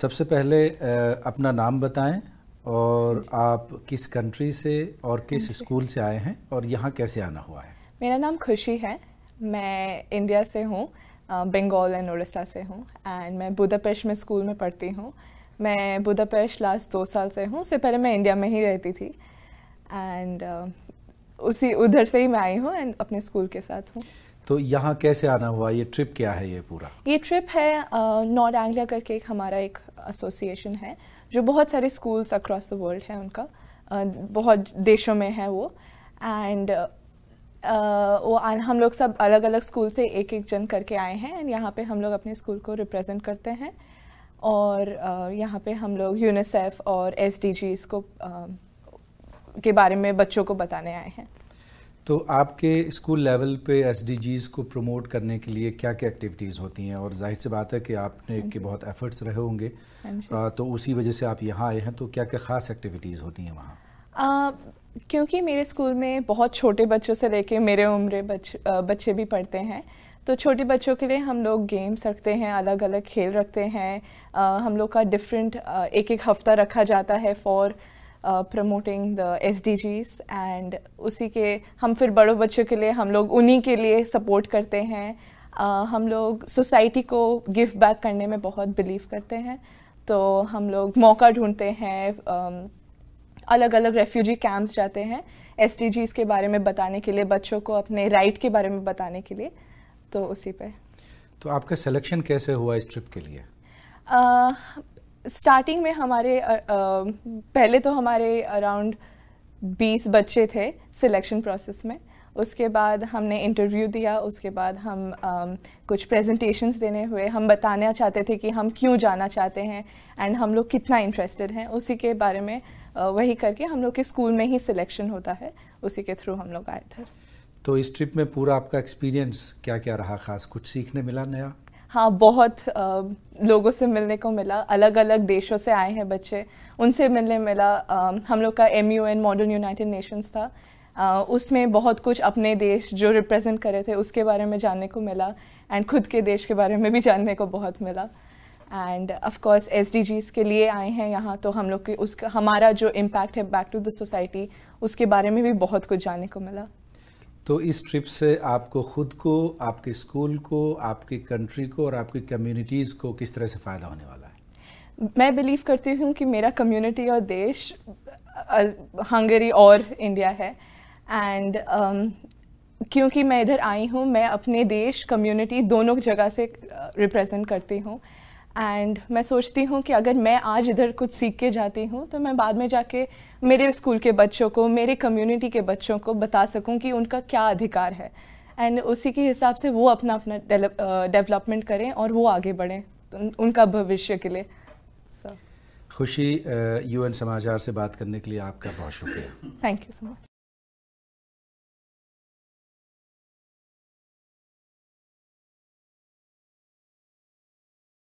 सबसे पहले अपना नाम बताएं और आप किस कंट्री से और किस स्कूल से आए हैं और यहाँ कैसे आना हुआ है मेरा नाम खुशी है मैं इंडिया से हूँ बंगाल एंड उड़ीसा से हूँ एंड मैं बुदापेश में स्कूल में पढ़ती हूँ मैं बुदापेश लास्ट दो साल से हूँ उससे पहले मैं इंडिया में ही रहती थी एंड uh, उसी उधर से ही मैं आई हूँ एंड अपने स्कूल के साथ हूँ तो यहाँ कैसे आना हुआ ये ट्रिप क्या है ये पूरा ये ट्रिप है नॉर्थ एंग्लिया करके एक हमारा एक एसोसिएशन है जो बहुत सारे स्कूल्स अक्रॉस द वर्ल्ड है उनका बहुत देशों में है वो एंड वो हम लोग सब अलग अलग स्कूल से एक एक जन करके आए हैं एंड यहाँ पे हम लोग अपने स्कूल को रिप्रेजेंट करते हैं और यहाँ पे हम लोग यूनिसेफ और एस को के बारे में बच्चों को बताने आए हैं तो आपके स्कूल लेवल पे एस को प्रमोट करने के लिए क्या क्या एक्टिविटीज़ होती हैं और जाहिर सी बात है कि आपने हाँ के बहुत एफर्ट्स रहे होंगे आ, हाँ तो उसी वजह से आप यहाँ आए हैं तो क्या क्या ख़ास एक्टिविटीज़ होती हैं वहाँ क्योंकि मेरे स्कूल में बहुत छोटे बच्चों से लेके मेरे उम्र बच, बच्चे भी पढ़ते हैं तो छोटे बच्चों के लिए हम लोग गेम्स रखते हैं अलग अलग खेल रखते हैं हम लोग का डिफरेंट एक एक हफ्ता रखा जाता है for promoting the S D Gs and उसी के हम फिर बड़ों बच्चों के लिए हम लोग उन्हीं के लिए सपोर्ट करते हैं uh, हम लोग सोसाइटी को गिव बैक करने में बहुत बिलीव करते हैं तो हम लोग मौका ढूंढते हैं um, अलग अलग रेफ्यूजी कैंप्स जाते हैं एस डी के बारे में बताने के लिए बच्चों को अपने राइट के बारे में बताने के लिए तो उसी पे तो आपका सिलेक्शन कैसे हुआ इस ट्रिप के लिए uh, स्टार्टिंग में हमारे पहले तो हमारे अराउंड 20 बच्चे थे सिलेक्शन प्रोसेस में उसके बाद हमने इंटरव्यू दिया उसके बाद हम कुछ प्रेजेंटेशंस देने हुए हम बताना चाहते थे कि हम क्यों जाना चाहते हैं एंड हम लोग कितना इंटरेस्टेड हैं उसी के बारे में वही करके हम लोग के स्कूल में ही सिलेक्शन होता है उसी के थ्रू हम लोग आए थे तो इस ट्रिप में पूरा आपका एक्सपीरियंस क्या क्या रहा खास कुछ सीखने मिला नया हाँ बहुत आ, लोगों से मिलने को मिला अलग अलग देशों से आए हैं बच्चे उनसे मिलने मिला आ, हम लोग का M U N model United Nations था आ, उसमें बहुत कुछ अपने देश जो रिप्रेजेंट करे थे उसके बारे में जानने को मिला एंड खुद के देश के बारे में भी जानने को बहुत मिला and of course S D Gs के लिए आए हैं यहाँ तो हम लोग की उसका हमारा जो इम्पैक्ट है बैक टू द सोसाइटी उसके बारे में भी बहुत कुछ जानने को मिला तो इस ट्रिप से आपको खुद को आपके स्कूल को आपकी कंट्री को और आपकी कम्युनिटीज़ को किस तरह से फ़ायदा होने वाला है मैं बिलीव करती हूँ कि मेरा कम्युनिटी और देश हंगरी और इंडिया है एंड um, क्योंकि मैं इधर आई हूँ मैं अपने देश कम्युनिटी दोनों जगह से रिप्रेजेंट करती हूँ एंड मैं सोचती हूँ कि अगर मैं आज इधर कुछ सीख के जाती हूँ तो मैं बाद में जाके मेरे स्कूल के बच्चों को मेरे कम्युनिटी के बच्चों को बता सकूँ कि उनका क्या अधिकार है एंड उसी के हिसाब से वो अपना अपना डेवलपमेंट करें और वो आगे बढ़ें उनका भविष्य के लिए खुशी यूएन समाचार से बात करने के लिए आपका बहुत शुक्रिया थैंक यू सो मच